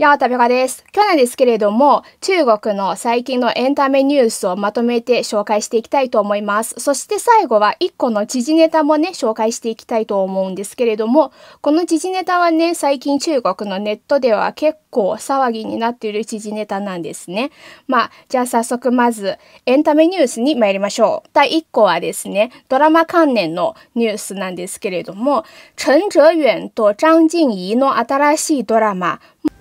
八幡美かです。今日なんですけれども、中国の最近のエンタメニュースをまとめて紹介していきたいと思います。そして最後は1個の時事ネタもね、紹介していきたいと思うんですけれども、この時事ネタはね、最近中国のネットでは結構騒ぎになっている時事ネタなんですね。まあ、じゃあ早速まず、エンタメニュースに参りましょう。第1個はですね、ドラマ関連のニュースなんですけれども、陳哲遠と張婧怡の新しいドラマ、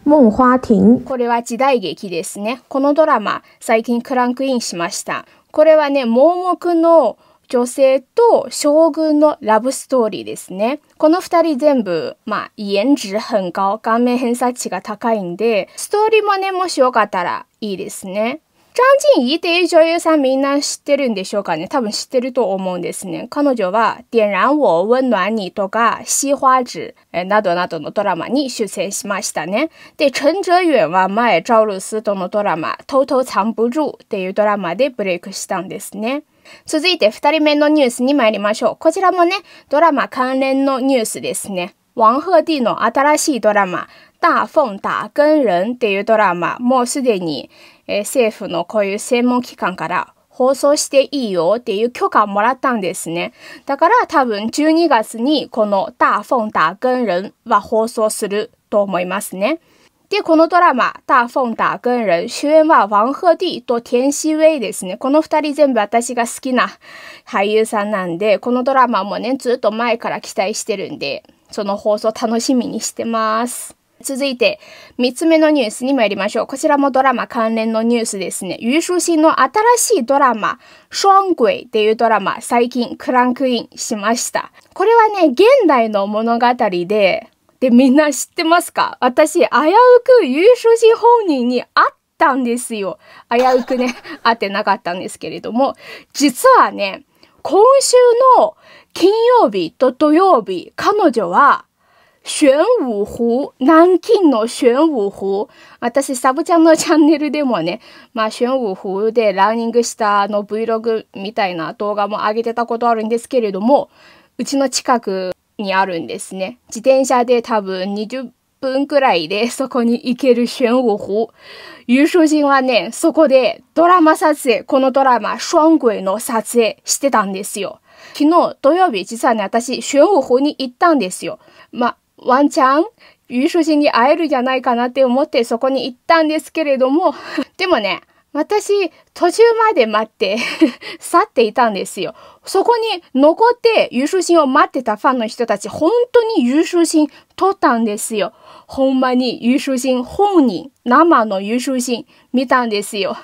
梦花亭。これは時代劇ですね。このドラマ、最近クランクインしました。これはね、盲目の女性と将軍のラブストーリーですね。この二人全部、まあ、颜值很高、顔面偏差値が高いんで、ストーリーもね、もしよかったらいいですね。チャン・ジン・イっていう女優さんみんな知ってるんでしょうかね多分知ってると思うんですね。彼女は、点燃我、温暖你とか、西花子、などなどのドラマに出演しましたね。で、陳哲遠は前、ジョルスとのドラマ、偷偷藏不住っていうドラマでブレイクしたんですね。続いて2人目のニュースに参りましょう。こちらもね、ドラマ関連のニュースですね。王鹤棣の新しいドラマ、大凤打更人っていうドラマ、もうすでにえー、政府のこういう専門機関から放送していいよっていう許可をもらったんですね。だから多分12月にこの大フ大根人は放送すると思いますね。で、このドラマ、大フ大根人、主演はワンヘディと天使ウェイですね。この二人全部私が好きな俳優さんなんで、このドラマもね、ずっと前から期待してるんで、その放送楽しみにしてます。続いて、三つ目のニュースに参りましょう。こちらもドラマ関連のニュースですね。優秀新の新しいドラマ、双鬼っていうドラマ、最近クランクインしました。これはね、現代の物語で、で、みんな知ってますか私、危うく優秀新本人に会ったんですよ。危うくね、会ってなかったんですけれども、実はね、今週の金曜日と土曜日、彼女は玄武湖、南京の玄武湖。私、サブちゃんのチャンネルでもね、まあ、玄武湖でランニングしたの Vlog みたいな動画も上げてたことあるんですけれども、うちの近くにあるんですね。自転車で多分20分くらいでそこに行ける玄武湖。優勝人はね、そこでドラマ撮影、このドラマ、双鬼の撮影してたんですよ。昨日土曜日、実はね、私、玄武湖に行ったんですよ。まあワンチャン優勝しに会えるじゃないかなって思ってそこに行ったんですけれども、でもね、私、途中まで待って 去っていたんですよ。そこに残って優勝心を待ってたファンの人たち、本当に優勝心取ったんですよ。ほんまに優勝心、本人、生の優勝心見たんですよ。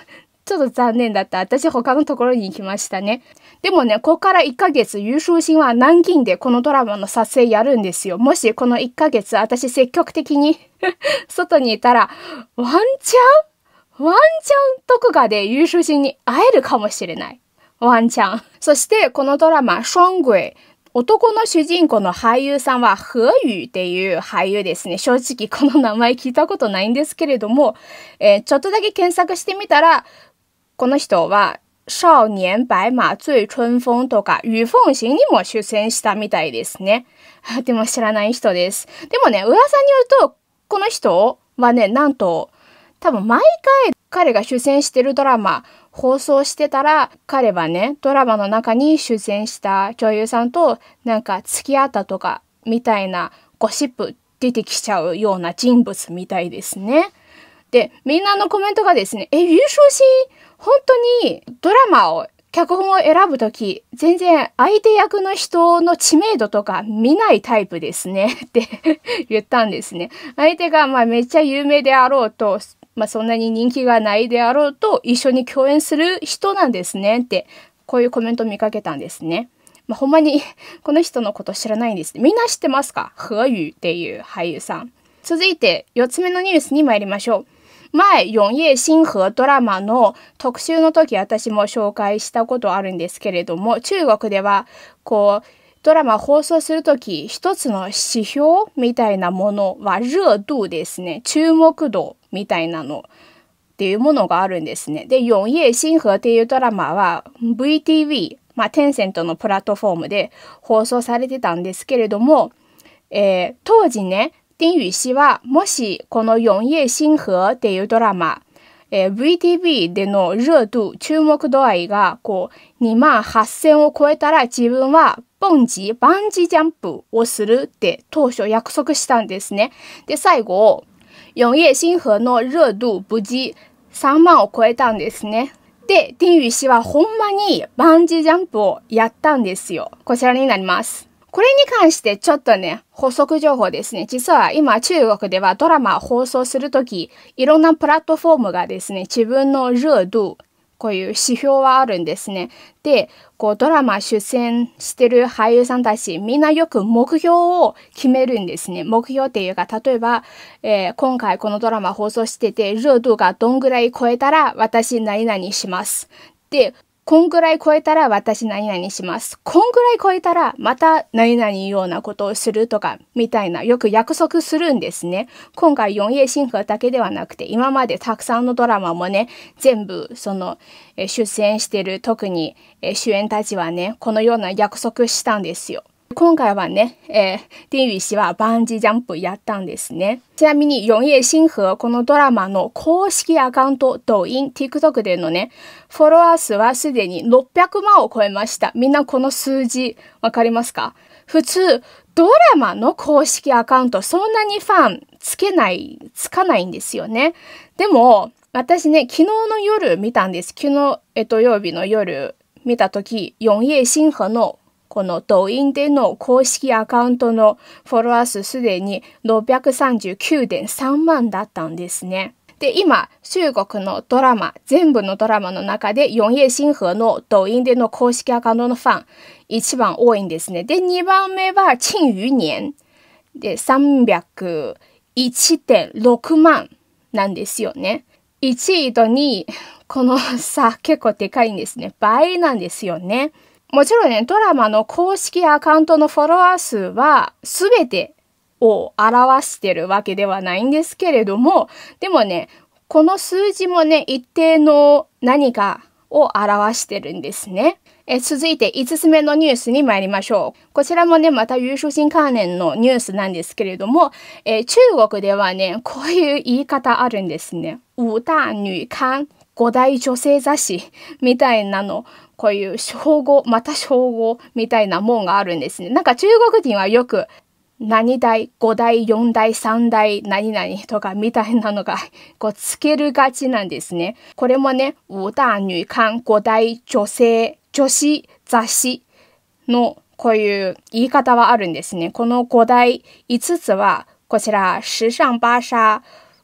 ちょっと残念だった。私他のところに行きましたね。でもね、ここから1ヶ月、優勝心は南京でこのドラマの撮影やるんですよ。もしこの1ヶ月、私積極的に 外にいたら、ワンチャンワンチャン特川で優勝心に会えるかもしれない。ワンチャン。そして、このドラマ、双鬼。男の主人公の俳優さんは、何宇っていう俳優ですね。正直この名前聞いたことないんですけれども、えー、ちょっとだけ検索してみたら、この人は少年白馬醉春風とか、湯風神にも出演したみたいですね。でも知らない人です。でもね、噂によると、この人はね、なんと、多分毎回彼が出演してるドラマ、放送してたら、彼はね、ドラマの中に出演した女優さんと、なんか付き合ったとか、みたいなゴシップ出てきちゃうような人物みたいですね。で、みんなのコメントがですね、え、優勝し本当にドラマを脚本を選ぶとき、全然相手役の人の知名度とか見ないタイプですね って言ったんですね。相手がまあめっちゃ有名であろうと、まあそんなに人気がないであろうと一緒に共演する人なんですねってこういうコメント見かけたんですね。まあ、ほんまにこの人のこと知らないんです、みんな知ってますかふわゆっていう俳優さん。続いて4つ目のニュースに参りましょう。前、四シン和ドラマの特集の時、私も紹介したことあるんですけれども、中国では、こう、ドラマ放送するとき、一つの指標みたいなものは、熱度ですね。注目度みたいなの。っていうものがあるんですね。で、四シン和っていうドラマは VTV、まあ、テンセントのプラットフォームで放送されてたんですけれども、えー、当時ね、丁禹氏は、もしこの四夜星河っていうドラマ、えー、VTV での熱度、注目度合いが、こう、2万8000を超えたら自分は、ボンジ、バンジージャンプをするって当初約束したんですね。で、最後、四夜星河の熱度無事3万を超えたんですね。で、天宇氏はほんまにバンジージャンプをやったんですよ。こちらになります。これに関してちょっとね、補足情報ですね。実は今中国ではドラマを放送するとき、いろんなプラットフォームがですね、自分のー度、こういう指標はあるんですね。で、こうドラマ出演してる俳優さんたち、みんなよく目標を決めるんですね。目標っていうか、例えば、えー、今回このドラマ放送してて、ー度がどんぐらい超えたら私何々します。で、こんぐらい超えたら私何々します。こんぐらい超えたらまた何々ようなことをするとか、みたいな、よく約束するんですね。今回、四英進化だけではなくて、今までたくさんのドラマもね、全部、その、出演してる、特に主演たちはね、このような約束したんですよ。今回はね、えー、ウィ氏はバンジージャンプやったんですね。ちなみに、シンフはこのドラマの公式アカウント、動員、TikTok でのね、フォロワー数はすでに600万を超えました。みんなこの数字、わかりますか普通、ドラマの公式アカウント、そんなにファンつけない、つかないんですよね。でも、私ね、昨日の夜見たんです。昨日、えっと、曜日の夜見たとき、四シンフのこの動員での公式アカウントのフォロワー数すでに639.3万だったんですね。で、今、中国のドラマ、全部のドラマの中で、永夜新河の動員での公式アカウントのファン、一番多いんですね。で、2番目は、チンニ宇ン。で、301.6万なんですよね。1位と2位、この差、結構でかいんですね。倍なんですよね。もちろんね、ドラマの公式アカウントのフォロワー数は全てを表してるわけではないんですけれども、でもね、この数字もね、一定の何かを表してるんですね。え続いて5つ目のニュースに参りましょう。こちらもね、また優勝心関連のニュースなんですけれども、え中国ではね、こういう言い方あるんですね。五大女刊、五大女性雑誌みたいなのこういう称号、また称号みたいなもんがあるんですね。なんか中国人はよく何代、五代、四代、三代、何々とかみたいなのがこうつけるがちなんですね。これもね、五大女官、五代女性、女子、雑誌のこういう言い方はあるんですね。この五代5つはこちら、時尚芭莎、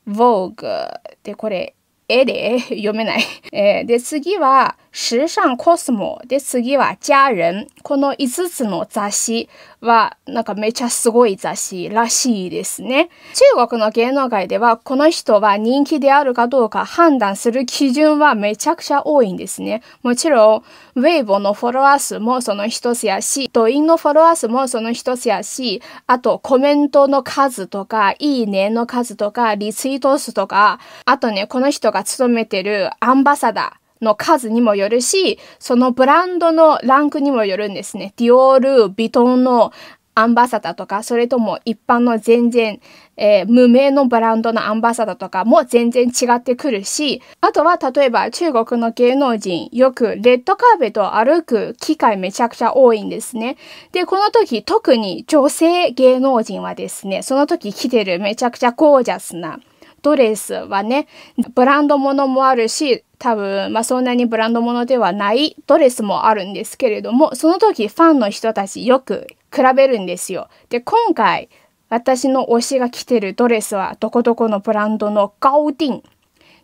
Vogue でこれ、絵で読めない。えー、で、次は、時尚コスモで次は家人。この5つの雑誌はなんかめちゃすごい雑誌らしいですね。中国の芸能界ではこの人は人気であるかどうか判断する基準はめちゃくちゃ多いんですね。もちろん、ウェイボーのフォロワー数もその一つやし、ドインのフォロワー数もその一つやし、あとコメントの数とか、いいねの数とか、リツイート数とか、あとね、この人が勤めてるアンバサダー、の数にもよるし、そのブランドのランクにもよるんですね。ディオール、ビトンのアンバサダーとか、それとも一般の全然、えー、無名のブランドのアンバサダーとかも全然違ってくるし、あとは例えば中国の芸能人、よくレッドカーペットを歩く機会めちゃくちゃ多いんですね。で、この時特に女性芸能人はですね、その時着てるめちゃくちゃゴージャスなドレスはね、ブランドものもあるし、多分、まあ、そんなにブランドものではないドレスもあるんですけれども、その時ファンの人たちよく比べるんですよ。で、今回、私の推しが着てるドレスはどこどこのブランドのガオディン。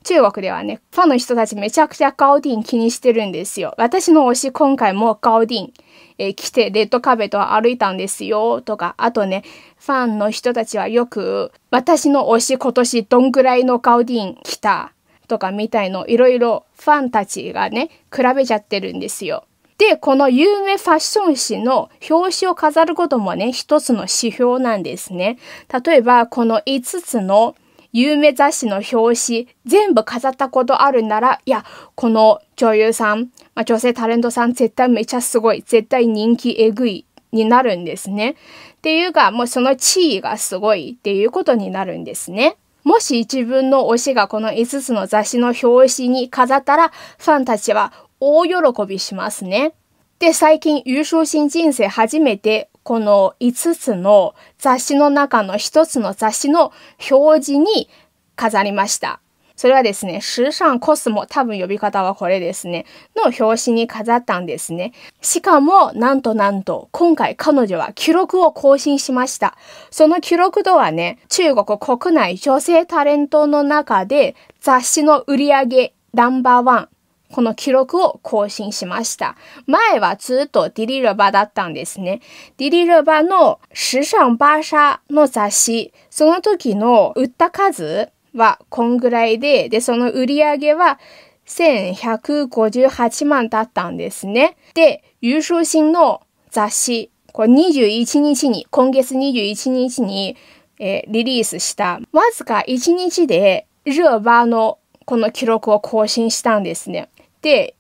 中国ではね、ファンの人たちめちゃくちゃガオディン気にしてるんですよ。私の推し今回もガオディン。えー、来てレッドカーペットを歩いたんですよとか、あとね、ファンの人たちはよく、私の推し今年どんぐらいのガウディン来たとかみたいのいろいろファンたちがね、比べちゃってるんですよ。で、この有名ファッション誌の表紙を飾ることもね、一つの指標なんですね。例えば、この5つの有名雑誌の表紙全部飾ったことあるなら、いや、この女優さん、まあ、女性タレントさん絶対めちゃすごい、絶対人気えぐいになるんですね。っていうか、もうその地位がすごいっていうことになるんですね。もし自分の推しがこの5つの雑誌の表紙に飾ったら、ファンたちは大喜びしますね。で、最近優勝新人生初めてこの5つの雑誌の中の1つの雑誌の表示に飾りました。それはですね、時尚コスモ、多分呼び方はこれですね、の表紙に飾ったんですね。しかも、なんとなんと、今回彼女は記録を更新しました。その記録とはね、中国国内女性タレントの中で雑誌の売り上げナンバーワンこの記録を更新しました。前はずっとディリルバだったんですね。ディリルバの時尚バーシャの雑誌、その時の売った数はこんぐらいで、で、その売り上げは1158万だったんですね。で、優勝新の雑誌、これ21日に、今月21日に、えー、リリースした、わずか1日で、ルーバーのこの記録を更新したんですね。、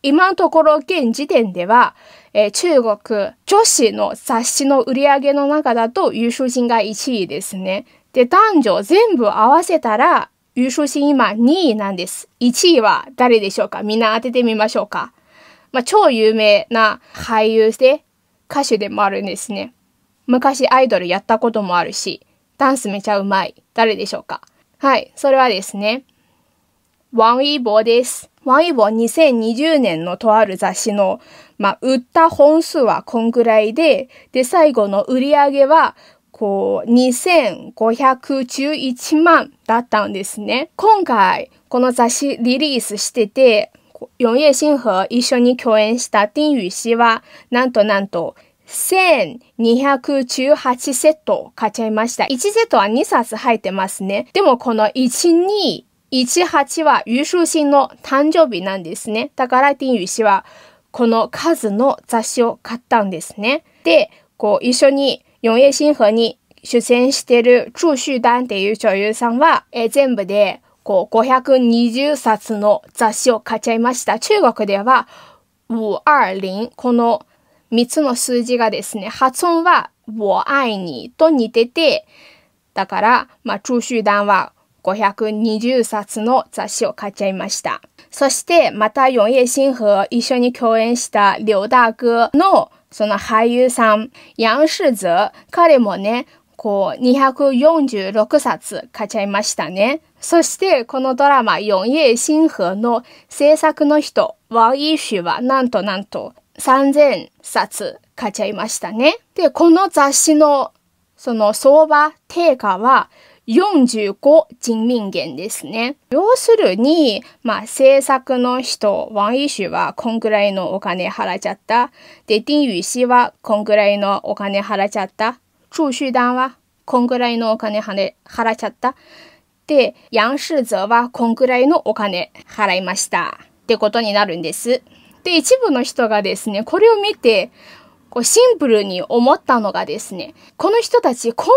今のところ現時点では、えー、中国女子の雑誌の売り上げの中だと優秀人が1位ですね。で、男女全部合わせたら、優秀人今2位なんです。1位は誰でしょうかみんな当ててみましょうか。まあ、超有名な俳優で歌手でもあるんですね。昔アイドルやったこともあるし、ダンスめちゃうまい。誰でしょうかはい、それはですね、ワンイーボーです。ワンイボ2020年のとある雑誌の、まあ、売った本数はこんぐらいで、で、最後の売り上げは、こう、2511万だったんですね。今回、この雑誌リリースしてて、シンフ和一緒に共演したティ丁禹氏は、なんとなんと、1218セット買っちゃいました。1セットは2冊入ってますね。でもこの1、2、18は優秀心の誕生日なんですね。だから、ティンユ氏は、この数の雑誌を買ったんですね。で、こう、一緒に、エシン和に出演してる、朱ダ丹っていう女優さんは、え全部で、こう、520冊の雑誌を買っちゃいました。中国では、520、この3つの数字がですね、発音は、我愛にと似てて、だから、まあ、朱ダ丹は、520冊の雑誌を買っちゃいました。そして、また、永夜新和一緒に共演したダー哥の、その俳優さん、ヤ楊世ズ、彼もね、こう、246冊買っちゃいましたね。そして、このドラマ、永夜新和の制作の人、ワ王シュは、なんとなんと、3000冊買っちゃいましたね。で、この雑誌の、その相場、定価は、45人民元ですね。要するに、まあ、制作の人、イシュはこんくらいのお金払っちゃった。で、丁禹氏はこんくらいのお金払っちゃった。ーダンはこんくらいのお金払っちゃった。で、ュー澤はこんくらいのお金払いました。ってことになるんです。で、一部の人がですね、これを見て、こうシンプルに思ったのがですね、この人たちこん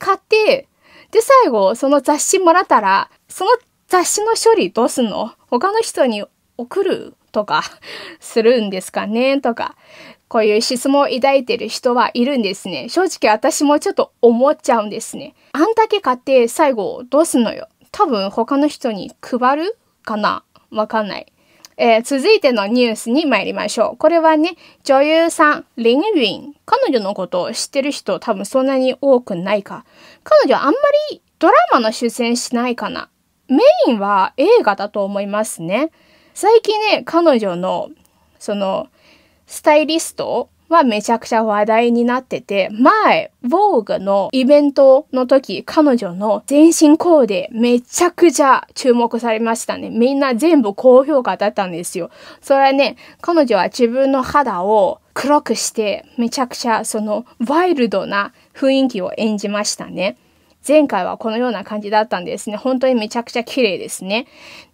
くらい買ってで、最後、その雑誌もらったら、その雑誌の処理どうすんの他の人に送るとか、するんですかねとか、こういう質問を抱いてる人はいるんですね。正直私もちょっと思っちゃうんですね。あんだけ買って最後どうすんのよ。多分他の人に配るかなわかんない。えー、続いてのニュースに参りましょう。これはね、女優さん、リン・ィン。彼女のことを知ってる人多分そんなに多くないか。彼女はあんまりドラマの出演しないかな。メインは映画だと思いますね。最近ね、彼女の、その、スタイリストはめちゃくちゃ話題になってて、前、Vogue のイベントの時、彼女の全身コーデめちゃくちゃ注目されましたね。みんな全部高評価だったんですよ。それはね、彼女は自分の肌を黒くして、めちゃくちゃそのワイルドな雰囲気を演じましたね。前回はこのような感じだったんですね。本当にめちゃくちゃ綺麗ですね。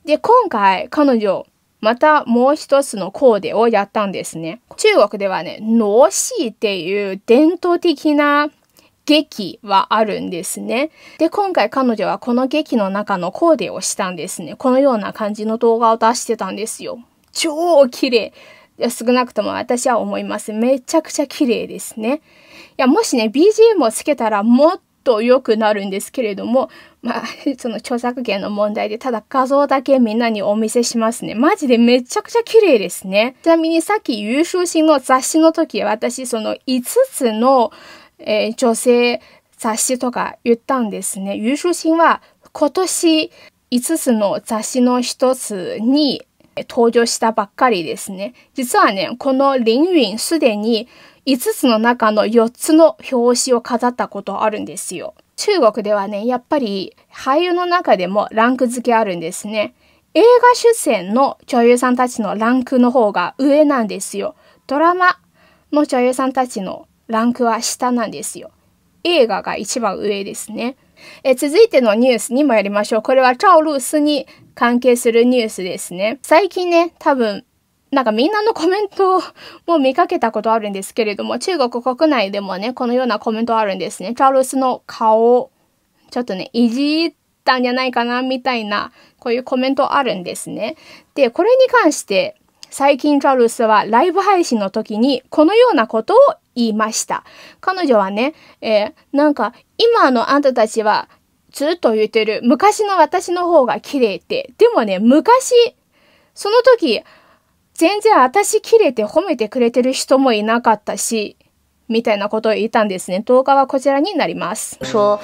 で、今回彼女またもう一つのコーデをやったんですね。中国ではね、脳死っていう伝統的な劇はあるんですね。で、今回彼女はこの劇の中のコーデをしたんですね。このような感じの動画を出してたんですよ。超綺麗。少なくとも私は思います。めちゃくちゃ綺麗ですね。いや、もしね、BGM をつけたらもっと良くなるんですけれども、まあ、その著作権の問題で、ただ画像だけみんなにお見せしますね。マジでめちゃくちゃ綺麗ですね。ちなみにさっき優秀品の雑誌の時、私その5つの、えー、女性雑誌とか言ったんですね。優秀品は今年5つの雑誌の1つに登場したばっかりですね。実はね、このィンすでに5つの中の4つの表紙を飾ったことあるんですよ。中国ではね、やっぱり俳優の中でもランク付けあるんですね。映画出演の女優さんたちのランクの方が上なんですよ。ドラマの女優さんたちのランクは下なんですよ。映画が一番上ですね。え続いてのニュースに参りましょう。これはチャオルースに関係するニュースですね。最近ね、多分、なんかみんなのコメントも見かけたことあるんですけれども、中国国内でもね、このようなコメントあるんですね。チャールズの顔、ちょっとね、いじったんじゃないかな、みたいな、こういうコメントあるんですね。で、これに関して、最近チルスはライブ配信の時にこのようなことを言いました。彼女はね、えー、なんか今のあんたたちはずっと言ってる昔の私の方が綺麗って。でもね、昔、その時、全然私綺麗って褒めてくれてる人もいなかったし、みたいなことを言ったんですね。動画はこちらになります。说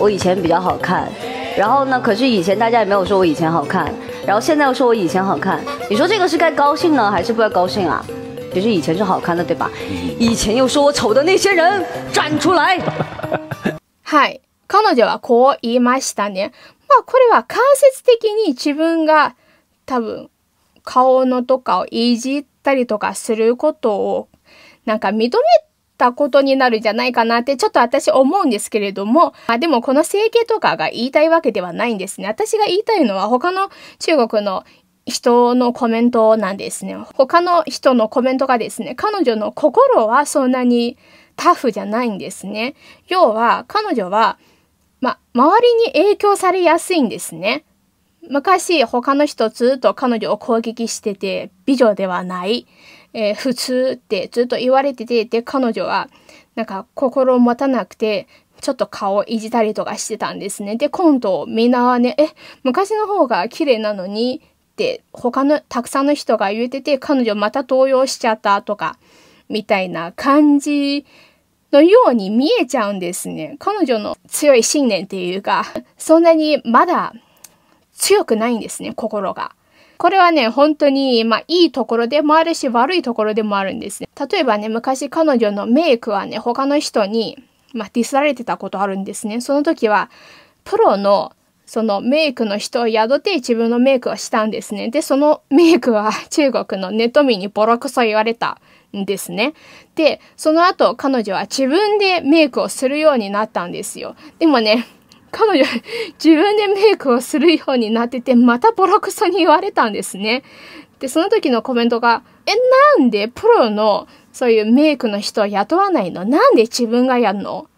我以前比较好看，然后呢，可是以前大家也没有说我以前好看。然后现在又说我以前好看，你说这个是该高兴呢，还是不该高兴啊？其实以前是好看的，对吧？以前又说我丑的那些人站出来。は い、彼女はこう言いましたね。まあこれは間接的に自分が多分顔のとかをいじったりとかすることをなんか認めたことになるんじゃないかなってちょっと私思うんですけれども、あ、でもこの整形とかが言いたいわけではないんですね。私が言いたいのは他の中国の人のコメントなんですね。他の人のコメントがですね、彼女の心はそんなにタフじゃないんですね。要は彼女は、ま、周りに影響されやすいんですね。昔他の人ずっと彼女を攻撃してて美女ではない。えー、普通ってずっと言われてて、で、彼女は、なんか心を持たなくて、ちょっと顔をいじったりとかしてたんですね。で、今度みんなはね、え、昔の方が綺麗なのにって他のたくさんの人が言ってて、彼女また動揺しちゃったとか、みたいな感じのように見えちゃうんですね。彼女の強い信念っていうか、そんなにまだ強くないんですね、心が。これはね、本当に、まあ、いいところでもあるし、悪いところでもあるんですね。例えばね、昔彼女のメイクはね、他の人に、まあ、ディスられてたことあるんですね。その時は、プロの、そのメイクの人を宿って自分のメイクをしたんですね。で、そのメイクは 中国のネトミにボロクソ言われたんですね。で、その後彼女は自分でメイクをするようになったんですよ。でもね、彼女、自分でメイクをするようになってて、またボロクソに言われたんですね。で、その時のコメントが、え、なんでプロのそういうメイクの人を雇わないのなんで自分がやるの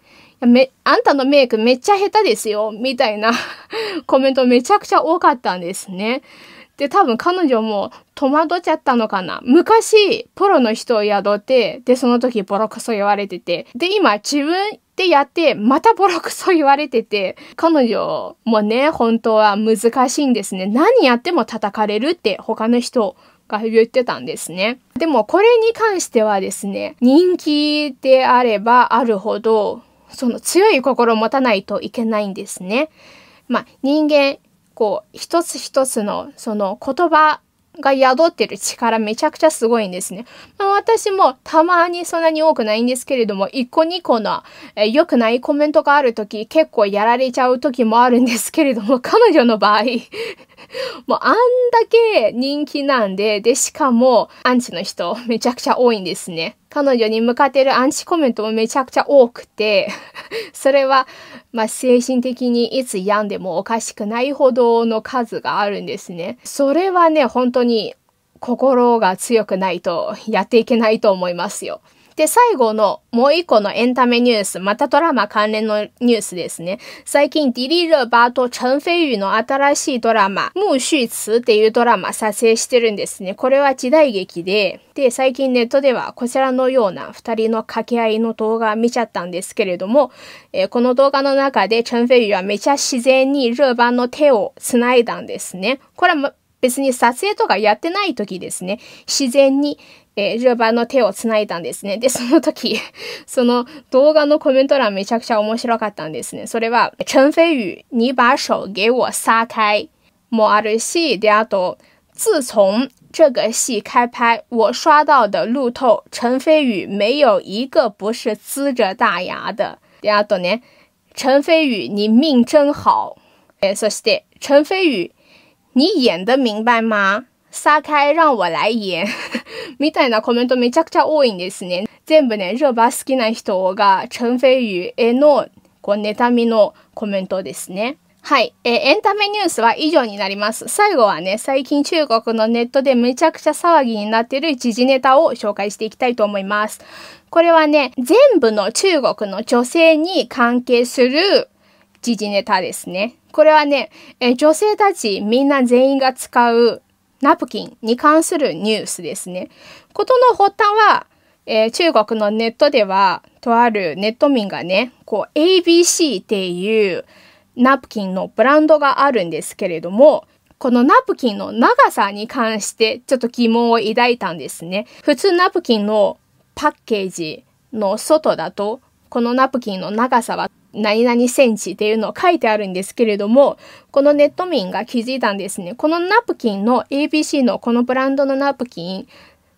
め、あんたのメイクめっちゃ下手ですよ、みたいな コメントめちゃくちゃ多かったんですね。で、多分彼女も戸惑っちゃったのかな。昔、プロの人を宿って、で、その時ボロクソ言われてて、で、今自分ってやって、またボロクソ言われてて、彼女もね、本当は難しいんですね。何やっても叩かれるって他の人が言ってたんですね。でもこれに関してはですね、人気であればあるほど、その強い心を持たないといけないんですね。まあ、人間、こう、一つ一つのその言葉が宿ってる力めちゃくちゃすごいんですね。まあ、私もたまにそんなに多くないんですけれども、1個2個の良くないコメントがある時、結構やられちゃう時もあるんですけれども、彼女の場合 もうあんだけ人気なんで、で、しかもアンチの人めちゃくちゃ多いんですね。彼女に向かってるアンチコメントもめちゃくちゃ多くて、それは、まあ、精神的にいつ病んでもおかしくないほどの数があるんですね。それはね、本当に心が強くないとやっていけないと思いますよ。で、最後のもう一個のエンタメニュース、またドラマ関連のニュースですね。最近、ディリー・ーバーとチン・陳飛宇の新しいドラマ、ムーシュツっていうドラマ撮影してるんですね。これは時代劇で、で、最近ネットではこちらのような二人の掛け合いの動画見ちゃったんですけれども、えー、この動画の中でチン・陳飛宇はめちゃ自然にルーバーの手を繋いだんですね。これ別に撮影とかやってない時ですね、自然に、えー、ジョバの手をつないだんですね。で、その時、その動画のコメント欄めちゃくちゃ面白かったんですね。それは、陳飞宇、你把手给我撒开もあるし、で、あと、自从这个戏开拍，我刷到的路透，陈飞宇没有一个不是呲着大牙的。で、あとね、陈飞宇、你命真好。え、そして、陈飞宇、い、演的明白吗撒開让我来演 みたいなコメントめちゃくちゃ多いんですね。全部ね、热バ好きな人が、陳イ、宇への、こう、妬みのコメントですね。はい。えエンタメニュースは以上になります。最後はね、最近中国のネットでめちゃくちゃ騒ぎになってる時事ネタを紹介していきたいと思います。これはね、全部の中国の女性に関係する時事ネタですね。これはね、え女性たちみんな全員が使うナプキンに関するニュースですね。ことの発端は、えー、中国のネットでは、とあるネット民がね、こう ABC っていうナプキンのブランドがあるんですけれども、このナプキンの長さに関してちょっと疑問を抱いたんですね。普通ナプキンのパッケージの外だと、このナプキンの長さは何々センチっていうのを書いてあるんですけれども、このネット民が気づいたんですね。このナプキンの ABC のこのブランドのナプキン、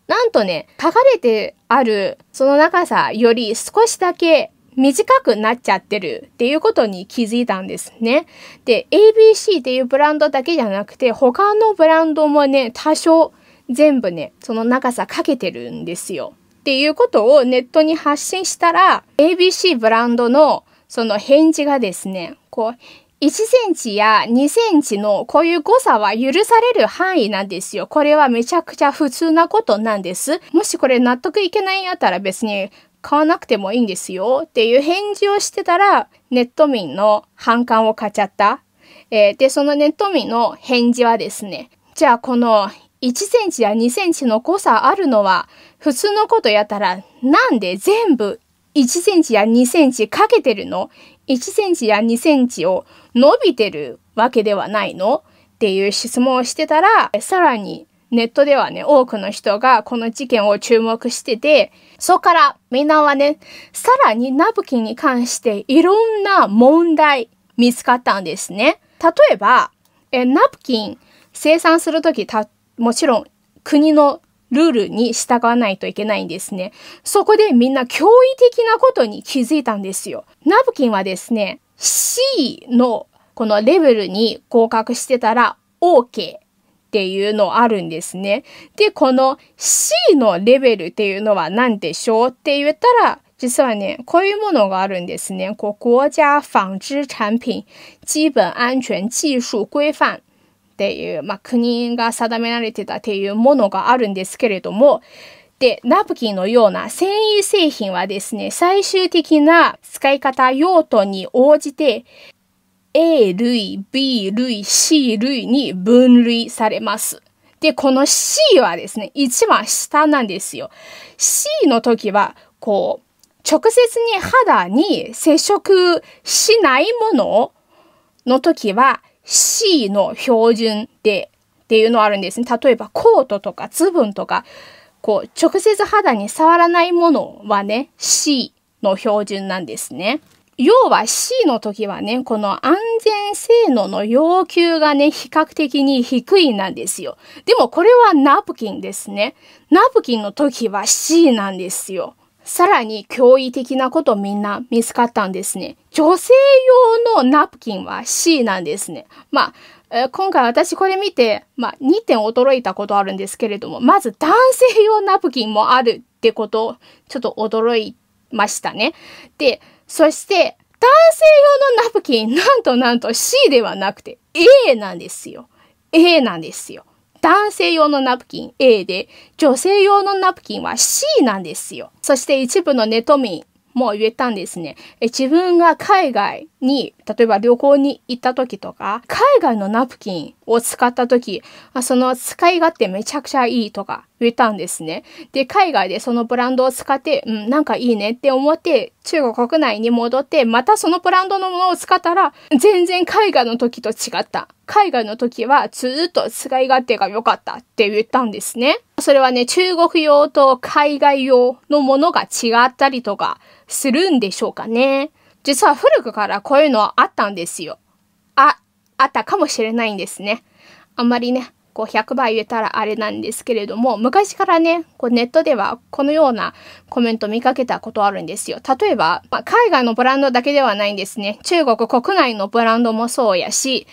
なんとね、書かれてあるその長さより少しだけ短くなっちゃってるっていうことに気づいたんですね。で、ABC っていうブランドだけじゃなくて、他のブランドもね、多少全部ね、その長さかけてるんですよ。っていうことをネットに発信したら、ABC ブランドのその返事がですね、こう、1センチや2センチのこういう誤差は許される範囲なんですよ。これはめちゃくちゃ普通なことなんです。もしこれ納得いけないんやったら別に買わなくてもいいんですよっていう返事をしてたらネット民の反感を買っちゃった。えー、で、そのネット民の返事はですね、じゃあこの1センチや2センチの誤差あるのは普通のことやったらなんで全部1センチや2センチかけてるの ?1 センチや2センチを伸びてるわけではないのっていう質問をしてたら、さらにネットではね、多くの人がこの事件を注目してて、そこからみんなはね、さらにナプキンに関していろんな問題見つかったんですね。例えば、えナプキン生産するときもちろん国のルールに従わないといけないんですね。そこでみんな驚異的なことに気づいたんですよ。ナプキンはですね、C のこのレベルに合格してたら OK っていうのあるんですね。で、この C のレベルっていうのは何でしょうって言ったら、実はね、こういうものがあるんですね。こう、国家纺织产品基本安全技術規範っていう、まあ、国が定められてたっていうものがあるんですけれども、で、ナプキンのような繊維製品はですね、最終的な使い方用途に応じて、A 類、B 類、C 類に分類されます。で、この C はですね、一番下なんですよ。C の時は、こう、直接に肌に接触しないものの時は C の標準でっていうのあるんですね。例えばコートとかズボンとか、こう直接肌に触らないものはね、C の標準なんですね。要は C の時はね、この安全性能の要求がね、比較的に低いなんですよ。でもこれはナプキンですね。ナプキンの時は C なんですよ。さらに驚異的なことみんな見つかったんですね。女性用のナプキンは C なんですね。まあ、えー、今回私これ見て、まあ、2点驚いたことあるんですけれども、まず男性用ナプキンもあるってこと、ちょっと驚いましたね。で、そして、男性用のナプキン、なんとなんと C ではなくて A なんですよ。A なんですよ。男性用のナプキン A で、女性用のナプキンは C なんですよ。そして一部のネト民、も言えたんですね。え自分が海外に、例えば旅行に行った時とか、海外のナプキンを使った時、その使い勝手めちゃくちゃいいとか言えたんですね。で、海外でそのブランドを使って、うん、なんかいいねって思って、中国国内に戻って、またそのブランドのものを使ったら、全然海外の時と違った。海外の時はずっと使い勝手が良かったって言ったんですね。それはね、中国用と海外用のものが違ったりとかするんでしょうかね。実は古くからこういうのはあったんですよ。あ、あったかもしれないんですね。あんまりね、こう100倍言えたらあれなんですけれども、昔からね、こうネットではこのようなコメント見かけたことあるんですよ。例えば、まあ、海外のブランドだけではないんですね。中国国内のブランドもそうやし、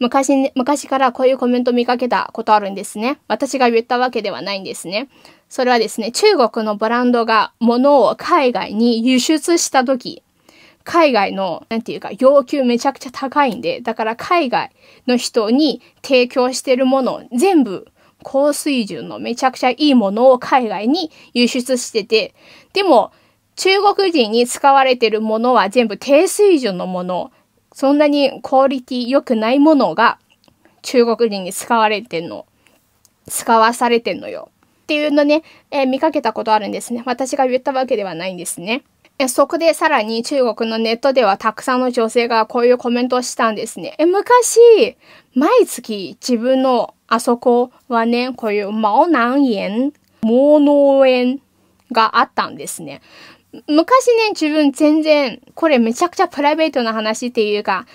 昔、昔からこういうコメント見かけたことあるんですね。私が言ったわけではないんですね。それはですね、中国のブランドが物を海外に輸出した時、海外の、なんていうか、要求めちゃくちゃ高いんで、だから海外の人に提供してるもの全部高水準のめちゃくちゃいいものを海外に輸出してて、でも中国人に使われてるものは全部低水準のものそんなにクオリティ良くないものが中国人に使われてんの。使わされてんのよ。っていうのね、えー、見かけたことあるんですね。私が言ったわけではないんですね。えそこでさらに中国のネットではたくさんの女性がこういうコメントをしたんですね。え昔、毎月自分のあそこはね、こういう毛南園、毛農園があったんですね。昔ね、自分全然、これめちゃくちゃプライベートな話っていうか、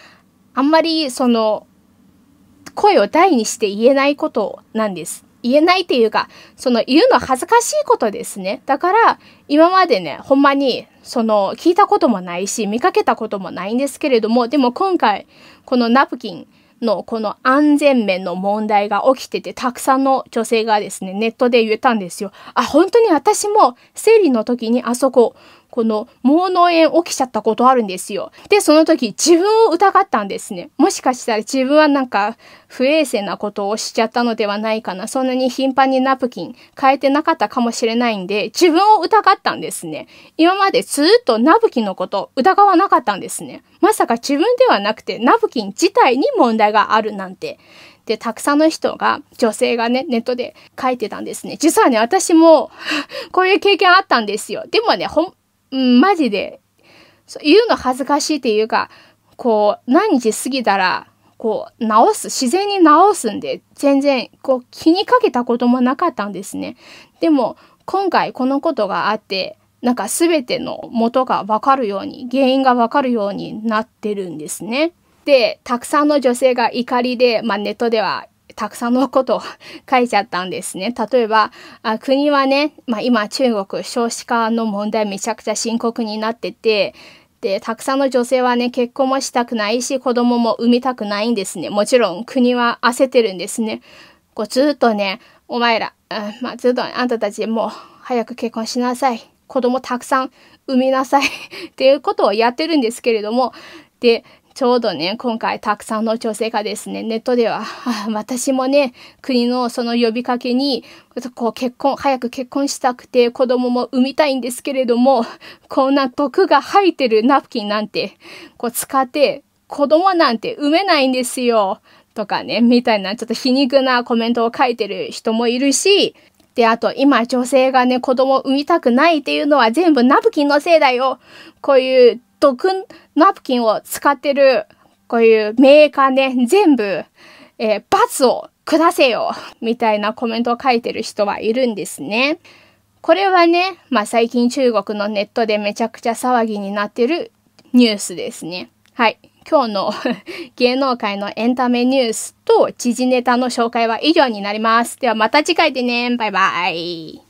あんまりその、声を大にして言えないことなんです。言えないっていうか、その言うの恥ずかしいことですね。だから、今までね、ほんまに、その、聞いたこともないし、見かけたこともないんですけれども、でも今回、このナプキン、のこの安全面の問題が起きてて、たくさんの女性がですね、ネットで言えたんですよ。あ、本当に私も生理の時にあそこ、この毛脳炎起きちゃったことあるんですよ。で、その時自分を疑ったんですね。もしかしたら自分はなんか不衛生なことをしちゃったのではないかな。そんなに頻繁にナプキン変えてなかったかもしれないんで、自分を疑ったんですね。今までずっとナプキンのこと疑わなかったんですね。まさか自分ではなくてナプキン自体に問題があるなんて。で、たくさんの人が、女性がね、ネットで書いてたんですね。実はね、私もこういう経験あったんですよ。でもね、ほん、うん、マジで、言うの恥ずかしいっていうか、こう、何日過ぎたら、こう、直す、自然に直すんで、全然、こう、気にかけたこともなかったんですね。でも、今回このことがあって、なんか全ての元がわかるように、原因がわかるようになってるんですね。で、たくさんの女性が怒りで、まあ、ネットではたくさんのこと書いちゃったんですね。例えば、あ国はね、まあ、今中国少子化の問題めちゃくちゃ深刻になってて、で、たくさんの女性はね、結婚もしたくないし、子供も産みたくないんですね。もちろん国は焦ってるんですね。こうずっとね、お前ら、あまあ、ずっとあんたたちもう早く結婚しなさい。子供たくさん産みなさいっていうことをやってるんですけれども、で、ちょうどね、今回たくさんの女性がですね、ネットでは、私もね、国のその呼びかけに、こう結婚、早く結婚したくて子供も産みたいんですけれども、こんな毒が入ってるナプキンなんて、こう使って子供なんて産めないんですよ。とかね、みたいなちょっと皮肉なコメントを書いてる人もいるし、で、あと今女性がね、子供産みたくないっていうのは全部ナプキンのせいだよ。こういうドクナプキンを使ってる、こういうメーカーね、全部、えー、罰を下せよみたいなコメントを書いてる人はいるんですね。これはね、まあ、最近中国のネットでめちゃくちゃ騒ぎになってるニュースですね。はい。今日の 芸能界のエンタメニュースと知事ネタの紹介は以上になります。ではまた次回でね。バイバイ。